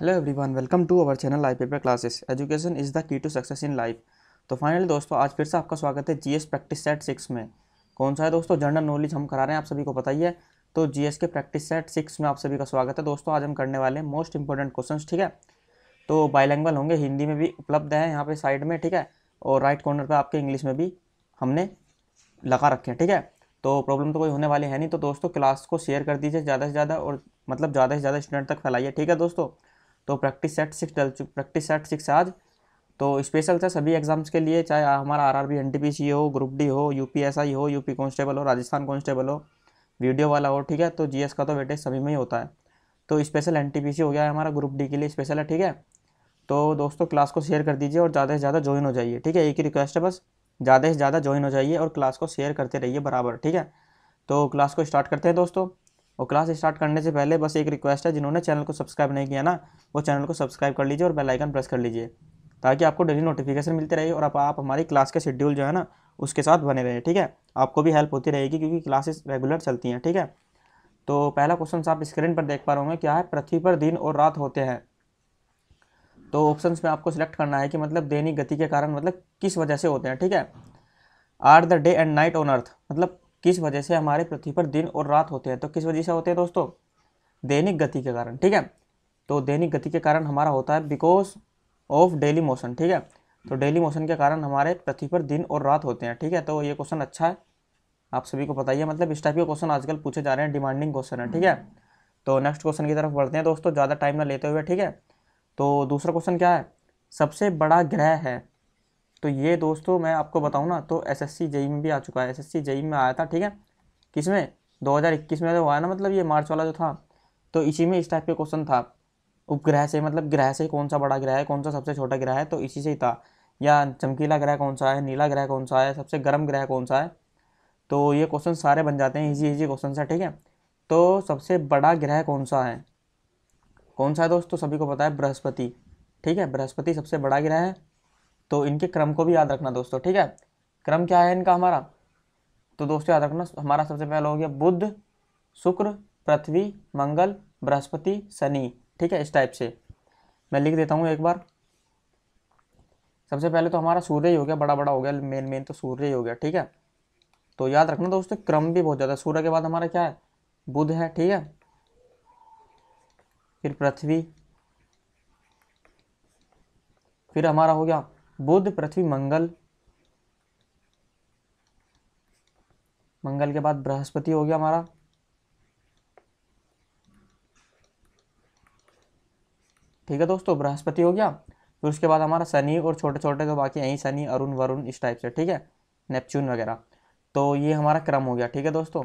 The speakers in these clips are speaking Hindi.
hello everyone welcome to our channel live paper classes education is the key to success in life तो फाइनली दोस्तों आज फिर से आपका स्वागत है जीएस प्रैक्टिस सेट सिक्स में कौन सा है दोस्तों जनरल नॉलेज हम करा रहे हैं आप सभी को पता ही है तो जीएस के प्रैक्टिस सेट सिक्स में आप सभी का स्वागत है दोस्तों आज हम करने वाले हैं मोस्ट इंपॉर्टेंट क्वेश्चन ठीक है तो बाइलैंग्वल होंगे हिंदी में भी उपलब्ध है यहाँ पर साइड में ठीक है और राइट कॉर्नर पर आपके इंग्लिश में भी हमने लगा रखे हैं ठीक है तो प्रॉब्लम तो कोई होने वाली है नहीं तो दोस्तों क्लास को शेयर कर दीजिए ज़्यादा से ज़्यादा और मतलब ज़्यादा से ज़्यादा स्टूडेंट तक फैलाइए ठीक है दोस्तों तो प्रैक्टिस सेट सिक्स डल प्रैक्टिस सेट सिक्स आज तो स्पेशल था सभी एग्जाम्स के लिए चाहे हमारा R R B N T P C हो ग्रुप डी हो यू पी एस आई हो यूपी कांस्टेबल हो राजस्थान कांस्टेबल हो वीडियो वाला हो ठीक है तो जीएस का तो वेटेज सभी में ही होता है तो special N T P C हो गया है हमारा ग्रुप डी के लिए स्पेशल है ठीक है तो दोस्तों क्लास को शेयर कर दीजिए और ज़्यादा से ज़्यादा ज्वाइन हो जाइए ठीक है एक ही रिक्वेस्ट है बस ज़्यादा से ज़्यादा ज्वाइन हो जाइए और क्लास को शेयर करते रहिए बराबर ठीक है तो क्लास को स्टार्ट करते हैं दोस्तों और क्लास स्टार्ट करने से पहले बस एक रिक्वेस्ट है जिन्होंने चैनल को सब्सक्राइब नहीं किया ना वो चैनल को सब्सक्राइब कर लीजिए और बेल आइकन प्रेस कर लीजिए ताकि आपको डेली नोटिफिकेशन मिलती रहे और आप, आप हमारी क्लास के शेड्यूल जो है ना उसके साथ बने रहे ठीक है आपको भी हेल्प होती रहेगी क्योंकि क्लासेस रेगुलर चलती हैं ठीक है तो पहला क्वेश्चन आप स्क्रीन पर देख पा रहे होंगे क्या है पृथ्वी पर दिन और रात होते हैं तो ऑप्शन में आपको सिलेक्ट करना है कि मतलब दैनिक गति के कारण मतलब किस वजह से होते हैं ठीक है are the day and night on earth मतलब किस वजह से हमारे पृथ्वी पर दिन और रात होते हैं तो किस वजह से होते हैं दोस्तों दैनिक गति के कारण ठीक है तो दैनिक गति के कारण हमारा होता है बिकॉज ऑफ डेली मोशन ठीक है तो डेली मोशन के कारण हमारे पृथ्वी पर दिन और रात होते हैं ठीक है तो ये क्वेश्चन अच्छा है आप सभी को बताइए मतलब इस टाइप के क्वेश्चन आजकल पूछे जा रहे हैं डिमांडिंग क्वेश्चन है ठीक है तो नेक्स्ट क्वेश्चन की तरफ बढ़ते हैं दोस्तों ज़्यादा टाइम ना लेते हुए ठीक है तो दूसरा क्वेश्चन क्या है सबसे बड़ा ग्रह है तो ये दोस्तों मैं आपको बताऊँ ना तो एस एस e e में भी आ चुका है एस एस e में आया था ठीक है किस में दो में जो तो आया ना मतलब ये मार्च वाला जो था तो इसी में इस टाइप के क्वेश्चन था उपग्रह से मतलब ग्रह से कौन सा बड़ा ग्रह है कौन सा सबसे छोटा ग्रह है तो इसी से ही था या चमकीला ग्रह कौन सा है नीला ग्रह कौन सा है सबसे गर्म ग्रह कौन सा है तो ये क्वेश्चन सारे बन जाते हैं इजी इजी क्वेश्चन है ठीक है तो सबसे बड़ा ग्रह कौन सा है कौन सा है दोस्तों सभी को पता है बृहस्पति ठीक है बृहस्पति सबसे बड़ा ग्रह है तो इनके क्रम को भी याद रखना दोस्तों ठीक है क्रम क्या है इनका हमारा तो दोस्तों याद रखना हमारा सबसे पहला हो गया बुद्ध शुक्र पृथ्वी मंगल बृहस्पति शनि ठीक है इस टाइप से मैं लिख देता हूँ एक बार सबसे पहले तो हमारा सूर्य ही हो गया बड़ा बड़ा हो गया मेन मेन तो सूर्य ही हो गया ठीक है तो याद रखना दोस्तों क्रम भी बहुत ज़्यादा सूर्य के बाद हमारा क्या है बुध है ठीक है फिर पृथ्वी फिर हमारा हो गया बुध पृथ्वी मंगल मंगल के बाद बृहस्पति हो गया हमारा ठीक है दोस्तों बृहस्पति हो गया फिर उसके बाद हमारा शनि और छोटे छोटे तो बाकी यहीं शनि अरुण वरुण इस टाइप से ठीक है नेपच्यून वगैरह तो ये हमारा क्रम हो गया ठीक है दोस्तों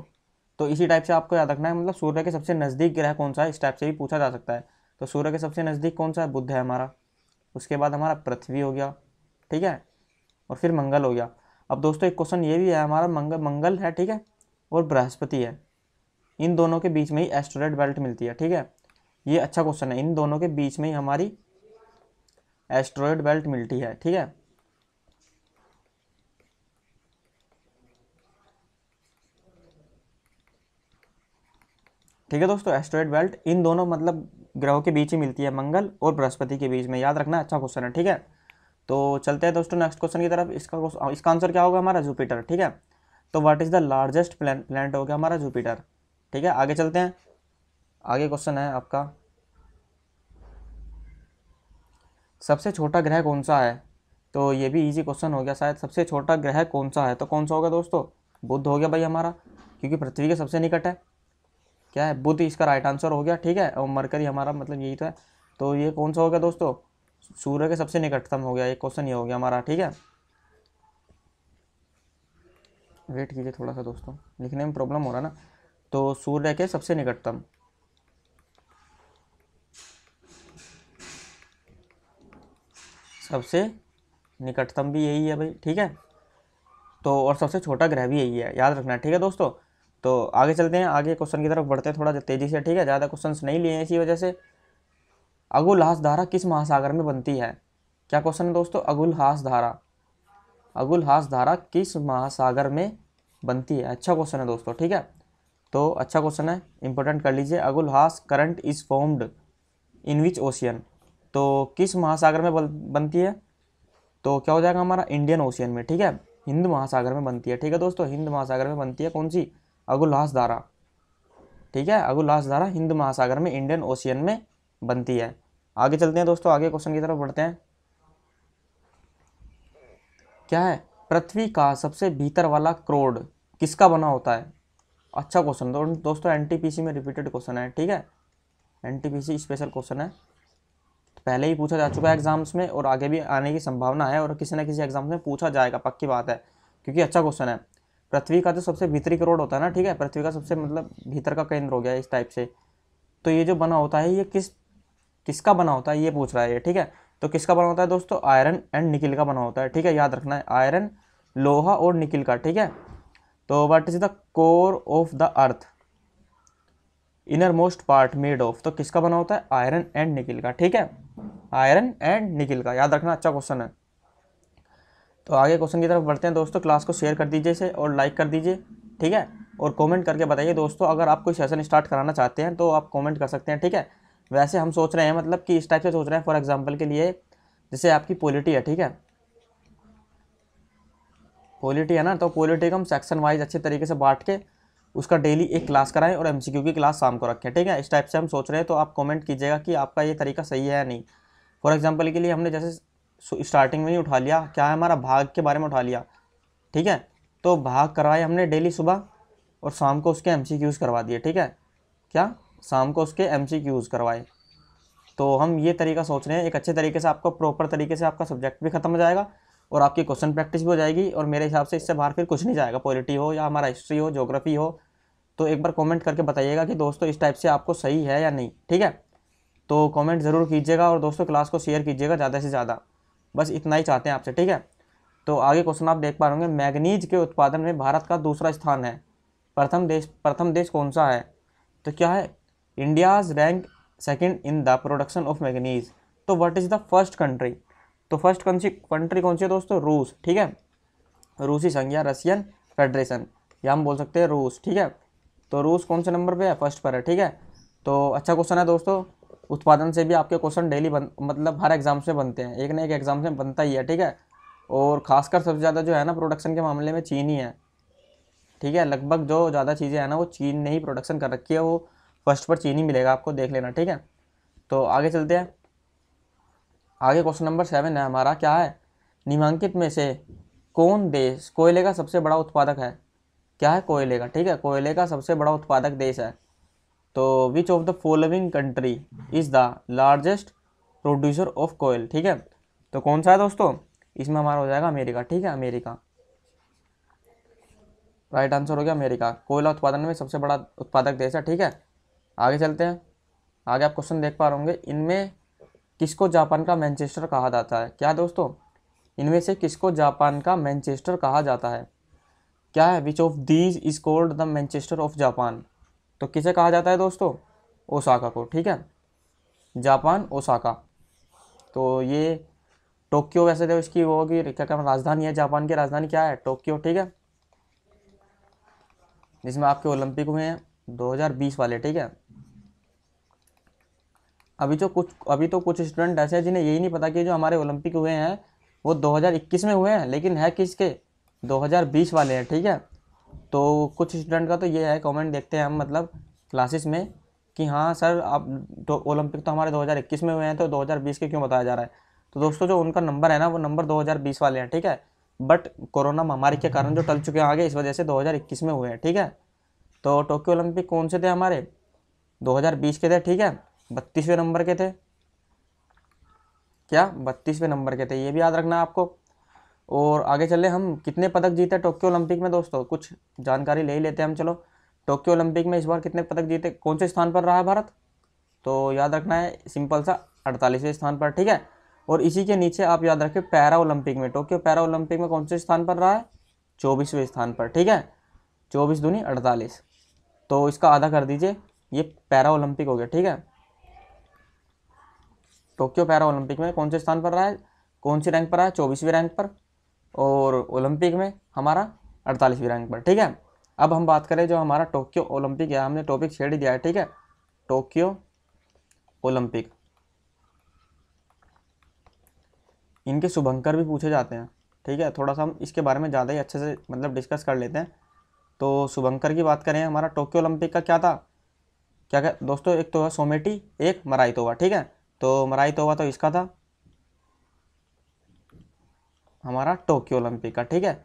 तो इसी टाइप से आपको याद रखना है मतलब सूर्य के सबसे नज़दीक ग्रह कौन सा है इस टाइप से भी पूछा जा सकता है तो सूर्य के सबसे नज़दीक कौन सा है बुद्ध है हमारा उसके बाद हमारा पृथ्वी हो गया ठीक है और फिर मंगल हो गया अब दोस्तों एक क्वेश्चन ये भी है हमारा मंगल मंगल है ठीक है और बृहस्पति है इन दोनों के बीच में ही एस्ट्रॉयड बेल्ट मिलती है ठीक है ये अच्छा क्वेश्चन है इन दोनों के बीच में ही हमारी एस्ट्रॉयड बेल्ट मिलती है ठीक है ठीक है दोस्तों एस्ट्रॉयड बेल्ट इन दोनों मतलब ग्रहों के बीच ही मिलती है मंगल और बृहस्पति के बीच में याद रखना अच्छा क्वेश्चन है ठीक है तो चलते हैं दोस्तों नेक्स्ट क्वेश्चन की तरफ इसका इसका आंसर क्या होगा हमारा जुपिटर ठीक है तो what is the largest planet हो गया हमारा जुपिटर ठीक है आगे चलते हैं आगे क्वेश्चन है आपका सबसे छोटा ग्रह कौन सा है तो ये भी इजी क्वेश्चन हो गया शायद सबसे छोटा ग्रह कौन सा है तो कौन सा होगा दोस्तों बुद्ध हो गया भाई हमारा क्योंकि पृथ्वी के सबसे निकट है क्या है बुद्ध इसका राइट आंसर हो गया ठीक है और मरकरी हमारा मतलब यही तो है तो ये कौन सा हो गया दोस्तों सूर्य के सबसे निकटतम हो गया ये क्वेश्चन ये हो गया हमारा ठीक है वेट कीजिए थोड़ा सा दोस्तों लिखने में प्रॉब्लम हो रहा ना तो सूर्य के सबसे निकटतम सबसे निकटतम भी यही है भाई ठीक है तो और सबसे छोटा ग्रह भी यही है याद रखना ठीक है दोस्तों तो आगे चलते हैं आगे क्वेश्चन की तरफ बढ़ते हैं थोड़ा तेज़ी से ठीक है ज़्यादा क्वेश्चन नहीं लिए हैं इसी वजह से अगुलहास धारा किस महासागर में बनती है क्या क्वेश्चन है दोस्तों अगुलहास धारा अगुलहास धारा किस महासागर में बनती है अच्छा क्वेश्चन है दोस्तों ठीक है तो अच्छा क्वेश्चन है इंपॉर्टेंट कर लीजिए Agulhas current is formed in which ocean तो किस महासागर में बनती है तो क्या हो जाएगा हमारा इंडियन ओशियन में ठीक है हिंद महासागर में बनती है ठीक है दोस्तों हिंद महासागर में बनती है कौन सी अगुलहास धारा ठीक है अगुलहास धारा हिंद महासागर में इंडियन ओशियन में बनती है आगे चलते हैं दोस्तों आगे क्वेश्चन की तरफ बढ़ते हैं क्या है पृथ्वी का सबसे भीतर वाला क्रोड किसका बना होता है अच्छा क्वेश्चन दो, दोस्तों एनटीपीसी में रिपीटेड क्वेश्चन है ठीक है एनटीपीसी स्पेशल क्वेश्चन है पहले ही पूछा जा चुका है एग्जाम्स में और आगे भी आने की संभावना है और किसी ना किसी एग्जाम्स में पूछा जाएगा पक्की बात है क्योंकि अच्छा क्वेश्चन है पृथ्वी का जो सबसे भीतरी करोड़ होता है ना ठीक है पृथ्वी का सबसे मतलब भीतर का केंद्र हो गया इस टाइप से तो ये जो बना होता है ये किस किसका बना होता है ये पूछ रहा है ये ठीक है तो किसका बना होता है दोस्तों आयरन एंड निकिल का बना होता है ठीक है याद रखना है आयरन लोहा और निकिल का ठीक है तो what is the core of the earth inner most part made of तो किसका बना होता है आयरन एंड निकिल का ठीक है आयरन एंड निकिल का याद रखना अच्छा क्वेश्चन है तो आगे क्वेश्चन की तरफ बढ़ते हैं दोस्तों क्लास को शेयर कर दीजिए इसे और लाइक कर दीजिए ठीक है और कमेंट करके बताइए दोस्तों अगर आप कोई सेशन स्टार्ट कराना चाहते हैं तो आप कमेंट कर सकते हैं ठीक है वैसे हम सोच रहे हैं मतलब कि इस टाइप से सोच रहे हैं फॉर एग्जाम्पल के लिए जैसे आपकी पोलिटी है ठीक है पोलिटी है ना तो पोलिटी को हम सेक्शन वाइज अच्छे तरीके से बांट के उसका डेली एक क्लास कराएं और एम की क्लास शाम को रखें ठीक है इस टाइप से हम सोच रहे हैं तो आप कॉमेंट कीजिएगा कि आपका ये तरीका सही है या नहीं फॉर एग्जाम्पल के लिए हमने जैसे स्टार्टिंग में ही उठा लिया क्या है हमारा भाग के बारे में उठा लिया ठीक है तो भाग करवाए हमने डेली सुबह और शाम को उसके एम करवा दिए ठीक है क्या शाम को उसके एम सी क्यूज़ करवाए तो हम ये तरीका सोच रहे हैं एक अच्छे तरीके से आपका प्रॉपर तरीके से आपका सब्जेक्ट भी ख़त्म हो जाएगा और आपकी क्वेश्चन प्रैक्टिस भी हो जाएगी और मेरे हिसाब से इससे बाहर फिर कुछ नहीं जाएगा पॉलिटी हो या हमारा हिस्ट्री हो जोग्राफी हो तो एक बार कमेंट करके बताइएगा कि दोस्तों इस टाइप से आपको सही है या नहीं ठीक है तो कमेंट ज़रूर कीजिएगा और दोस्तों क्लास को शेयर कीजिएगा ज़्यादा से ज़्यादा बस इतना ही चाहते हैं आपसे ठीक है तो आगे क्वेश्चन आप देख पा रहे होंगे मैगनीज के उत्पादन में भारत का दूसरा स्थान है प्रथम देश प्रथम देश कौन सा है तो क्या है India's rank second in the production of manganese तो what is the first country तो फर्स्ट कौन सी कंट्री कौन सी है दोस्तों रूस ठीक है रूसी संघ या रशियन फेडरेशन या हम बोल सकते हैं रूस ठीक है तो रूस कौन से नंबर पे है फर्स्ट पर है ठीक है तो अच्छा क्वेश्चन है दोस्तों उत्पादन से भी आपके क्वेश्चन डेली बन मतलब हर एग्जाम से बनते हैं एक ना एक एग्जाम से बनता ही है ठीक है और खासकर सबसे ज़्यादा जो है ना प्रोडक्शन के मामले में चीन ही है ठीक है लगभग जो ज़्यादा चीज़ें हैं ना वो चीन ने ही प्रोडक्शन कर रखी है वो फर्स्ट पर चीनी मिलेगा आपको देख लेना ठीक है तो आगे चलते हैं आगे क्वेश्चन नंबर सेवन है हमारा क्या है निमांकित में से कौन देश कोयले का सबसे बड़ा उत्पादक है क्या है कोयले का ठीक है कोयले का सबसे बड़ा उत्पादक देश है तो which of the following country is the largest producer of coal ठीक है तो कौन सा है दोस्तों इसमें हमारा हो जाएगा अमेरिका ठीक है अमेरिका राइट आंसर हो गया अमेरिका कोयला उत्पादन में सबसे बड़ा उत्पादक देश है ठीक है आगे चलते हैं आगे आप क्वेश्चन देख पा रहे होंगे इनमें किसको जापान का मैनचेस्टर कहा जाता है क्या दोस्तों इनमें से किसको जापान का मैनचेस्टर कहा जाता है क्या है which of these is called the Manchester of Japan तो किसे कहा जाता है दोस्तों ओसाका को ठीक है जापान ओसाका तो ये टोक्यो वैसे तो इसकी वो होगी क्या क्या राजधानी है जापान की राजधानी क्या है टोक्यो ठीक है जिसमें आपके ओलंपिक हुए हैं 2020 वाले ठीक है अभी जो तो कुछ अभी तो कुछ स्टूडेंट ऐसे हैं जिन्हें यही नहीं पता कि जो हमारे ओलंपिक हुए हैं वो 2021 में हुए हैं लेकिन है किसके 2020 वाले हैं ठीक है तो कुछ स्टूडेंट का तो ये है कमेंट देखते हैं हम मतलब क्लासेस में कि हाँ सर आप तो ओलंपिक तो हमारे 2021 में हुए हैं तो 2020 के क्यों बताया जा रहा है तो दोस्तों जो उनका नंबर है ना वो नंबर दो वाले हैं ठीक है बट कोरोना महामारी के कारण जो टल चुके हैं आगे इस वजह से दो में हुए हैं ठीक है तो टोक्यो ओलंपिक कौन से थे हमारे दो के थे ठीक है बत्तीसवें नंबर के थे क्या बत्तीसवें नंबर के थे ये भी याद रखना आपको और आगे चले हम कितने पदक जीते टोक्यो ओलंपिक में दोस्तों कुछ जानकारी ले ही लेते हैं हम चलो टोक्यो ओलंपिक में इस बार कितने पदक जीते कौन से स्थान पर रहा है भारत तो याद रखना है सिंपल सा अड़तालीसवें स्थान पर ठीक है और इसी के नीचे आप याद रखें पैरा ओलंपिक में टोक्यो पैरा ओलंपिक में कौन से स्थान पर रहा है चौबीसवें स्थान पर ठीक है चौबीस दूनी अड़तालीस तो इसका आधा कर दीजिए ये पैरा ओलंपिक हो गया ठीक है टोक्यो पैरा ओलंपिक में कौन से स्थान पर रहा है कौन सी रैंक पर रहा है चौबीसवीं रैंक पर और ओलंपिक में हमारा अड़तालीसवीं रैंक पर ठीक है अब हम बात करें जो हमारा टोक्यो ओलंपिक है हमने टॉपिक छेड़ ही दिया है ठीक है टोक्यो ओलंपिक इनके शुभंकर भी पूछे जाते हैं ठीक है थोड़ा सा हम इसके बारे में ज़्यादा ही अच्छे से मतलब डिस्कस कर लेते हैं तो शुभंकर की बात करें हमारा टोक्यो ओलंपिक का क्या था क्या क्या दोस्तों एक तो है सोमेटी एक मराई तो ठीक है तो मराई तोबा तो इसका था हमारा टोक्यो ओलंपिक का ठीक है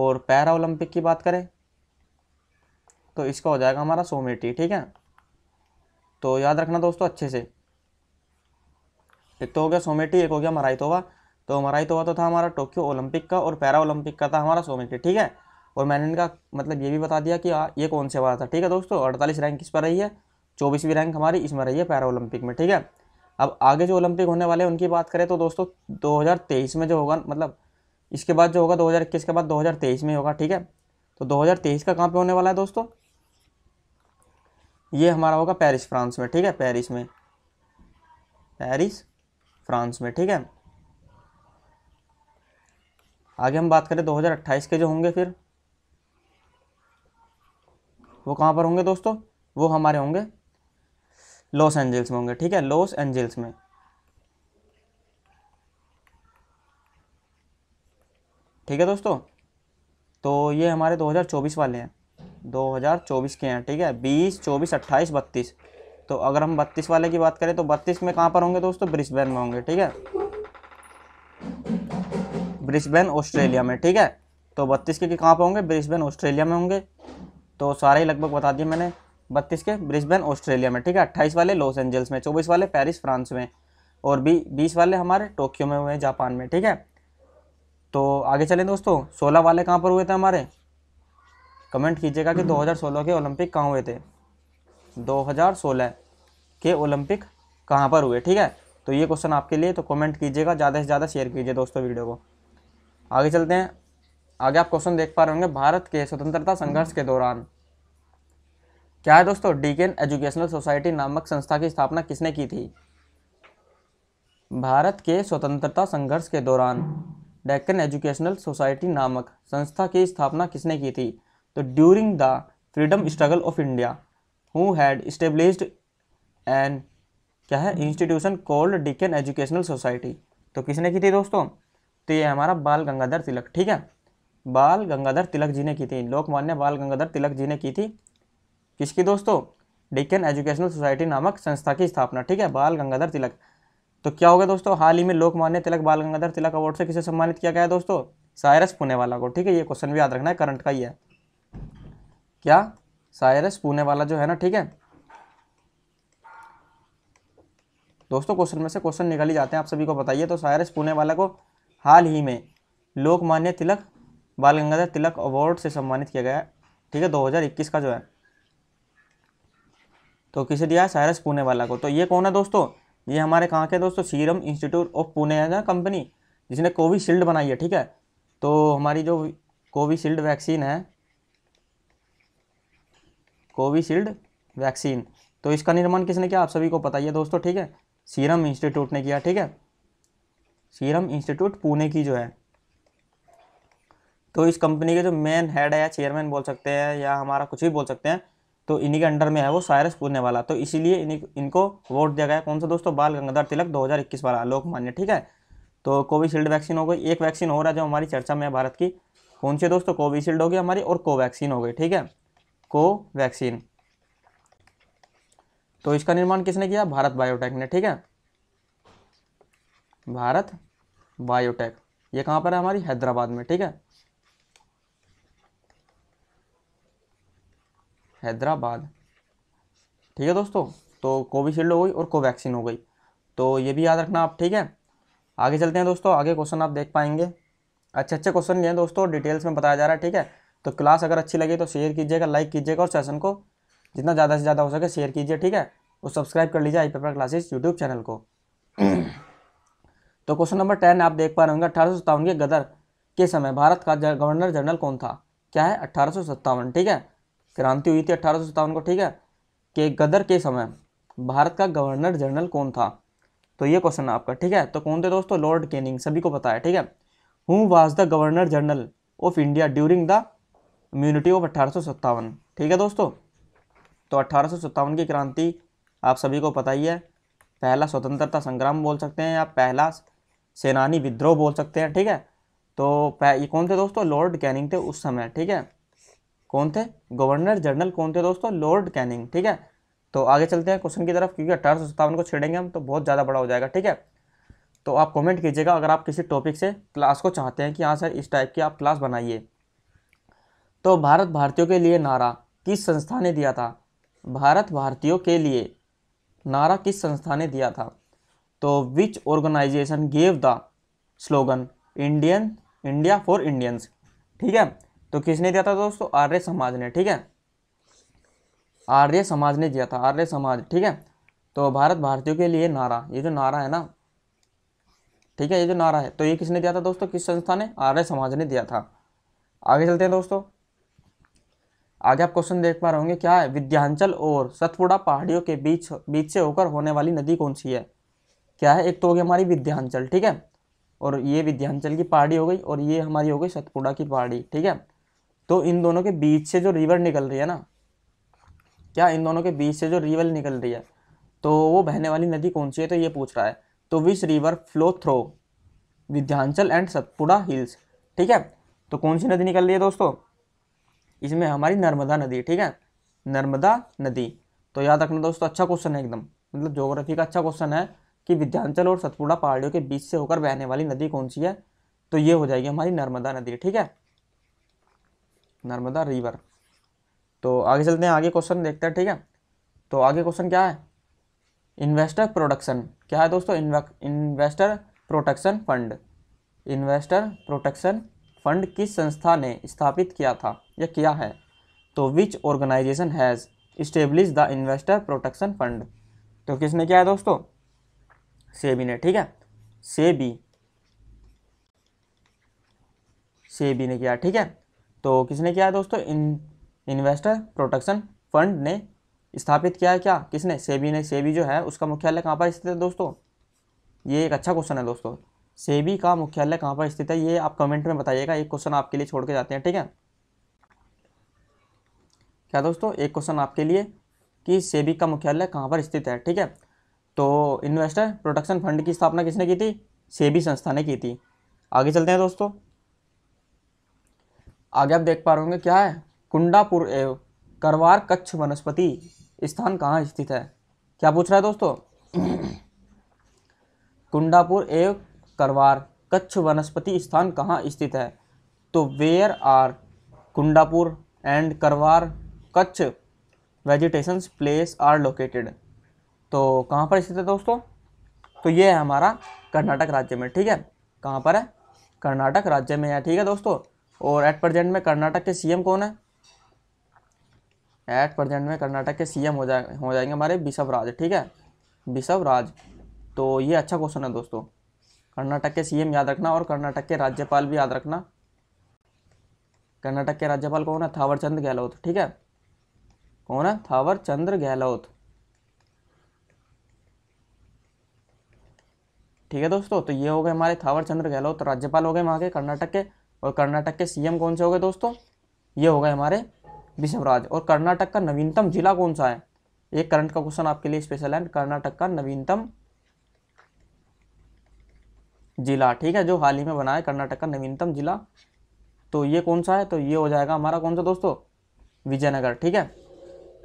और पैरा ओलंपिक की बात करें तो इसका हो जाएगा हमारा सोमेटी ठीक है तो याद रखना दोस्तों अच्छे से एक तो हो गया सोमेटी एक हो गया मराई तोवा तो मराई तोवा तो था हमारा टोक्यो ओलंपिक का और पैरा ओलंपिक का था हमारा सोमेटी ठीक है और मैंने इनका मतलब ये भी बता दिया कि आ, हाँ, ये कौन से वाला था ठीक है दोस्तों अड़तालीस रैंक इस पर रही है चौबीसवीं रैंक हमारी इसमें रही है पैरा ओलंपिक में ठीक है अब आगे जो ओलंपिक होने वाले हैं उनकी बात करें तो दोस्तों 2023 में जो होगा मतलब इसके बाद जो होगा 2021 के बाद 2023 में होगा ठीक है तो 2023 का कहाँ पे होने वाला है दोस्तों ये हमारा होगा पेरिस फ्रांस में ठीक है पेरिस में पेरिस फ्रांस में ठीक है आगे हम बात करें 2028 के जो होंगे फिर वो कहाँ पर होंगे दोस्तों वो हमारे होंगे लॉस एंजल्स में होंगे ठीक है लॉस एंजल्स में ठीक है दोस्तों तो ये हमारे 2024 वाले हैं 2024 के हैं ठीक है 20 24 28 बत्तीस तो अगर हम 32 वाले की बात करें तो 32 में कहाँ पर होंगे दोस्तों ब्रिस्बेन में होंगे ठीक है ब्रिस्बेन ऑस्ट्रेलिया में ठीक है तो 32 के कहाँ पर होंगे ब्रिस्बेन ऑस्ट्रेलिया में होंगे तो सारे ही लगभग बता दिए मैंने बत्तीस के ब्रिस्बेन ऑस्ट्रेलिया में ठीक है अट्ठाईस वाले लॉस एंजल्स में चौबीस वाले पेरिस फ्रांस में और बी बीस वाले हमारे टोक्यो में हुए हैं जापान में ठीक है तो आगे चलें दोस्तों सोलह वाले कहाँ पर हुए थे हमारे कमेंट कीजिएगा कि 2016 के ओलंपिक कहाँ हुए थे 2016 के ओलंपिक कहाँ पर हुए ठीक है तो ये क्वेश्चन आपके लिए तो कमेंट कीजिएगा ज़्यादा से ज़्यादा शेयर कीजिए दोस्तों वीडियो को आगे चलते हैं आगे आप क्वेश्चन देख पा रहे होंगे भारत के स्वतंत्रता संघर्ष के दौरान क्या है दोस्तों डीकेन एजुकेशनल सोसाइटी नामक संस्था की स्थापना किसने की थी भारत के स्वतंत्रता संघर्ष के दौरान डेक्कन एजुकेशनल सोसाइटी नामक संस्था की स्थापना किसने की थी तो during the freedom struggle of India who had established an क्या है institution called Deccan educational society तो किसने की थी दोस्तों तो ये हमारा बाल गंगाधर तिलक ठीक है बाल गंगाधर तिलक जी ने की थी लोकमान्य बाल गंगाधर तिलक जी ने की थी किसकी दोस्तों डेक्कन एजुकेशनल सोसाइटी नामक संस्था की स्थापना ठीक है बाल गंगाधर तिलक तो क्या हो गया दोस्तों हाल ही में लोकमान्य तिलक बाल गंगाधर तिलक अवार्ड से किसे सम्मानित किया गया दोस्तों सायरस पुणे वाला को ठीक है ये क्वेश्चन भी याद रखना है करंट का ही है क्या सायरस पुणे वाला जो है ना ठीक है दोस्तों क्वेश्चन में से क्वेश्चन निकल ही जाते हैं आप सभी को बताइए तो सायरस पुणे वाला को हाल ही में लोकमान्य तिलक बाल गंगाधर तिलक अवार्ड से सम्मानित किया गया ठीक है दो का जो है तो किसे दिया है साइरस पुणे वाला को तो ये कौन है दोस्तों ये हमारे कहाँ के दोस्तों सीरम इंस्टीट्यूट ऑफ पुणे है ना कंपनी जिसने कोविशील्ड बनाई है ठीक है तो हमारी जो कोविशील्ड वैक्सीन है कोविशील्ड वैक्सीन तो इसका निर्माण किसने किया आप सभी को पता ही है दोस्तों ठीक है सीरम इंस्टीट्यूट ने किया ठीक है सीरम इंस्टीट्यूट पुणे की जो है तो इस कंपनी के जो मेन हेड है या चेयरमैन बोल सकते हैं या हमारा कुछ भी बोल सकते हैं तो इन्हीं के अंडर में है वो सायरस पूजने वाला तो इसीलिए इनको वोट दिया गया कौन सा दोस्तों बाल गंगाधर तिलक 2021 वाला लोकमान्य ठीक है तो कोविशील्ड वैक्सीन हो गई एक वैक्सीन हो रहा है जो हमारी चर्चा में है भारत की कौन से दोस्तों कोविशील्ड हो गई हमारी और कोवैक्सीन हो गई ठीक है कोवैक्सीन तो इसका निर्माण किसने किया भारत बायोटेक ने ठीक है भारत बायोटेक ये कहाँ पर है हमारी हैदराबाद में ठीक है हैदराबाद ठीक है दोस्तों तो कोविशील्ड हो गई और कोवैक्सीन हो गई तो ये भी याद रखना आप ठीक है आगे चलते हैं दोस्तों आगे क्वेश्चन आप देख पाएंगे अच्छे अच्छे क्वेश्चन लिए हैं दोस्तों डिटेल्स में बताया जा रहा है ठीक है तो क्लास अगर अच्छी लगी तो शेयर कीजिएगा लाइक कीजिएगा और सेशन को जितना ज़्यादा से ज़्यादा हो सके शेयर कीजिए ठीक है और सब्सक्राइब कर लीजिए i paper classes YouTube channel को तो क्वेश्चन नंबर टेन आप देख पा रहे होंगे अठारह सौ के गदर के समय भारत का गवर्नर जनरल कौन था क्या है अट्ठारह ठीक है क्रांति हुई थी अठारह को ठीक है कि गदर के समय भारत का गवर्नर जनरल कौन था तो ये क्वेश्चन आपका ठीक है तो कौन थे दोस्तों लॉर्ड केनिंग सभी को पता है ठीक है who was the governor general of India during the immunity of अट्ठारह ठीक है दोस्तों तो अट्ठारह की क्रांति आप सभी को पता ही है पहला स्वतंत्रता संग्राम बोल सकते हैं या पहला सेनानी विद्रोह बोल सकते हैं ठीक है तो ये कौन थे दोस्तों लॉर्ड कैनिंग थे उस समय ठीक है कौन थे गवर्नर जनरल कौन थे दोस्तों लॉर्ड कैनिंग ठीक है तो आगे चलते हैं क्वेश्चन की तरफ क्योंकि अठारह को छेड़ेंगे हम तो बहुत ज़्यादा बड़ा हो जाएगा ठीक है तो आप कमेंट कीजिएगा अगर आप किसी टॉपिक से क्लास को चाहते हैं कि हाँ सर इस टाइप की आप क्लास बनाइए तो भारत भारतीयों के लिए नारा किस संस्था ने दिया था भारत भारतीयों के लिए नारा किस संस्था ने दिया था तो which organisation gave the slogan Indian India for Indians ठीक है तो किसने दिया था दोस्तों आर्य समाज ने ठीक है आर्य समाज ने दिया था आर्य समाज ठीक है तो भारत भारतीयों के लिए नारा ये जो नारा है ना ठीक है ये जो नारा है तो ये किसने दिया था दोस्तों किस संस्था ने आर्य समाज ने दिया था आगे चलते हैं दोस्तों आगे आप क्वेश्चन देख पा रहे होंगे क्या है विध्यांचल और सतपुड़ा पहाड़ियों के बीच बीच से होकर होने वाली नदी कौन सी है क्या है एक तो हो गई हमारी विध्यांचल ठीक है और ये विध्यांचल की पहाड़ी हो गई और ये हमारी हो गई सतपुड़ा की पहाड़ी ठीक है तो इन दोनों के बीच से जो रिवर निकल रही है ना क्या इन दोनों के बीच से जो रिवर निकल रही है तो वो बहने वाली नदी कौन सी है तो ये पूछ रहा है तो which river flow through Vindhyachal and Satpura hills ठीक है तो कौन सी नदी निकल रही है दोस्तों इसमें हमारी नर्मदा नदी ठीक है नर्मदा नदी तो याद रखना दोस्तों अच्छा क्वेश्चन है एकदम मतलब जोग्राफी का अच्छा क्वेश्चन है कि विध्यांचल और सतपुड़ा पहाड़ियों के बीच से होकर बहने वाली नदी कौन सी है तो ये हो जाएगी हमारी नर्मदा नदी ठीक है नर्मदा रिवर तो आगे चलते हैं आगे क्वेश्चन देखते हैं ठीक है तो आगे क्वेश्चन क्या है इन्वेस्टर प्रोडक्शन क्या है दोस्तों investor protection fund investor protection fund किस संस्था ने स्थापित किया था या किया है तो which organisation has establish the investor protection fund तो किसने क्या है दोस्तों सेबी ने ठीक है सेबी सेबी ने किया ठीक है तो किसने किया है दोस्तों इन इन्वेस्टर प्रोटेक्शन फंड ने स्थापित किया है क्या किसने सेबी ने सेबी जो है उसका मुख्यालय कहाँ पर स्थित है दोस्तों ये एक अच्छा क्वेश्चन है दोस्तों सेबी का मुख्यालय कहाँ पर स्थित है ये आप कमेंट में बताइएगा एक क्वेश्चन आपके लिए छोड़ के जाते हैं ठीक है क्या दोस्तों एक क्वेश्चन आपके लिए कि सेबी का मुख्यालय कहाँ पर स्थित है ठीक है तो इन्वेस्टर प्रोटेक्शन फंड की स्थापना किसने की थी सेबी संस्था ने की थी आगे चलते हैं दोस्तों आगे आप देख पा रहे होंगे क्या है कुंडापुर एव करवार कच्छ वनस्पति स्थान कहाँ स्थित है क्या पूछ रहा है दोस्तों कुंडापुर एव करवार कच्छ वनस्पति स्थान कहाँ स्थित है तो where are Kundapur and Karwar Kutch vegetation place are located तो कहाँ पर स्थित है दोस्तों तो ये है हमारा कर्नाटक राज्य में ठीक है कहाँ पर है कर्नाटक राज्य में है ठीक है दोस्तों और एट प्रजेंट में कर्नाटक के सीएम कौन है एट प्रजेंट में कर्नाटक के सीएम हो जाए हो जाएंगे हमारे बिशव राज ठीक है बिशव राज तो ये अच्छा क्वेश्चन है दोस्तों कर्नाटक के सीएम याद रखना और कर्नाटक के राज्यपाल भी याद रखना कर्नाटक के राज्यपाल कौन है थावर चंद्र गहलोत ठीक है कौन है थावर चंद्र गहलोत ठीक है दोस्तों तो ये हो गए हमारे थावर चंद्र गहलोत राज्यपाल हो गए वहाँ के कर्नाटक के और कर्नाटक के सीएम कौन से हो गए दोस्तों ये हो गए हमारे विश्वराज और कर्नाटक का नवीनतम जिला कौन सा है एक करंट का क्वेश्चन आपके लिए स्पेशल है कर्नाटक का नवीनतम जिला ठीक है जो हाल ही में बना है कर्नाटक का नवीनतम जिला तो ये कौन सा है तो ये हो जाएगा हमारा कौन सा दोस्तों विजयनगर ठीक है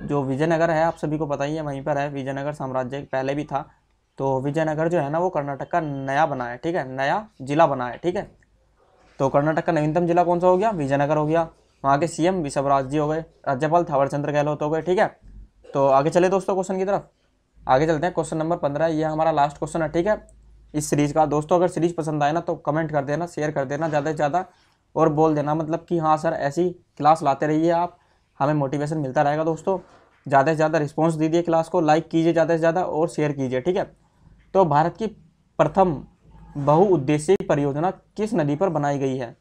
जो विजयनगर है आप सभी को पता ही है वहीं पर है विजयनगर साम्राज्य पहले भी था तो विजयनगर जो है ना वो कर्नाटक का नया बना है ठीक है नया जिला बना है ठीक है तो कर्नाटक का नवीनतम जिला कौन सा हो गया विजयनगर हो गया वहाँ के सीएम विश्वराज जी हो गए राज्यपाल थावरचंद्र गहलोत हो गए ठीक है तो आगे चले दोस्तों क्वेश्चन की तरफ आगे चलते हैं क्वेश्चन नंबर पंद्रह ये हमारा लास्ट क्वेश्चन है ठीक है इस सीरीज़ का दोस्तों अगर सीरीज़ पसंद आए ना तो कमेंट कर देना शेयर कर देना ज़्यादा से ज़्यादा और बोल देना मतलब कि हाँ सर ऐसी क्लास लाते रहिए आप हमें मोटिवेशन मिलता रहेगा दोस्तों ज़्यादा से ज़्यादा रिस्पॉन्स दीजिए क्लास को लाइक कीजिए ज़्यादा से ज़्यादा और शेयर कीजिए ठीक है तो भारत की प्रथम बहुउद्देशीय परियोजना किस नदी पर बनाई गई है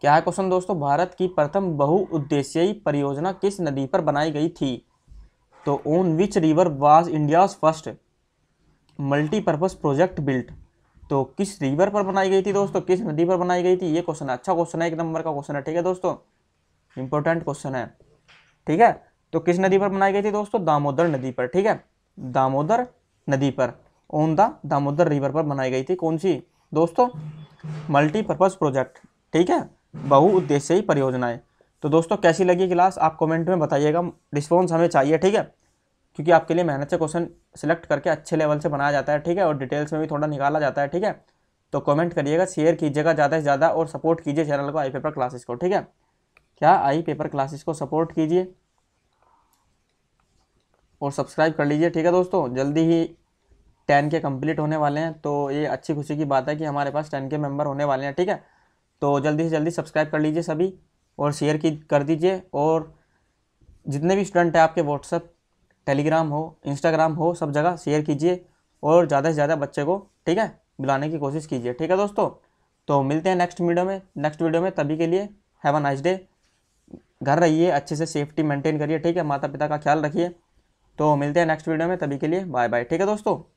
क्या है क्वेश्चन दोस्तों भारत की प्रथम बहुउद्देशीय परियोजना किस नदी पर बनाई गई थी तो on which river was India's first multipurpose project built तो किस रिवर पर बनाई गई थी दोस्तों किस नदी पर बनाई गई थी ये क्वेश्चन है अच्छा क्वेश्चन है एक नंबर का क्वेश्चन है ठीक है दोस्तों इंपॉर्टेंट क्वेश्चन है ठीक है तो किस नदी पर बनाई गई थी दोस्तों दामोदर नदी पर ठीक है दामोदर नदी पर ऑन द दामोदर रिवर पर बनाई गई थी कौन सी दोस्तों मल्टीपर्पज़ प्रोजेक्ट ठीक है बहुउद्देश्यी परियोजनाएं तो दोस्तों कैसी लगी क्लास आप कमेंट में बताइएगा रिस्पॉन्स हमें चाहिए ठीक है क्योंकि आपके लिए मेहनत से क्वेश्चन सिलेक्ट करके अच्छे लेवल से बनाया जाता है ठीक है और डिटेल्स में भी थोड़ा निकाला जाता है ठीक है तो कमेंट करिएगा शेयर कीजिएगा ज़्यादा से ज़्यादा और सपोर्ट कीजिए चैनल को आई पेपर क्लासेस को ठीक है क्या आई पेपर क्लासेस को सपोर्ट कीजिए और सब्सक्राइब कर लीजिए ठीक है दोस्तों जल्दी ही टेन के कंप्लीट होने वाले हैं तो ये अच्छी खुशी की बात है कि हमारे पास टेन के मेम्बर होने वाले हैं ठीक है तो जल्दी से जल्दी सब्सक्राइब कर लीजिए सभी और शेयर की कर दीजिए और जितने भी स्टूडेंट हैं आपके व्हाट्सअप टेलीग्राम हो इंस्टाग्राम हो सब जगह शेयर कीजिए और ज़्यादा से ज़्यादा बच्चे को ठीक है बुलाने की कोशिश कीजिए ठीक है दोस्तों तो मिलते हैं नेक्स्ट वीडियो में नेक्स्ट वीडियो में तभी के लिए हैव अ नाइस डे घर रहिए अच्छे से सेफ्टी मेंटेन करिए ठीक है माता पिता का ख्याल रखिए तो मिलते हैं नेक्स्ट वीडियो में तभी के लिए बाय बाय ठीक है दोस्तों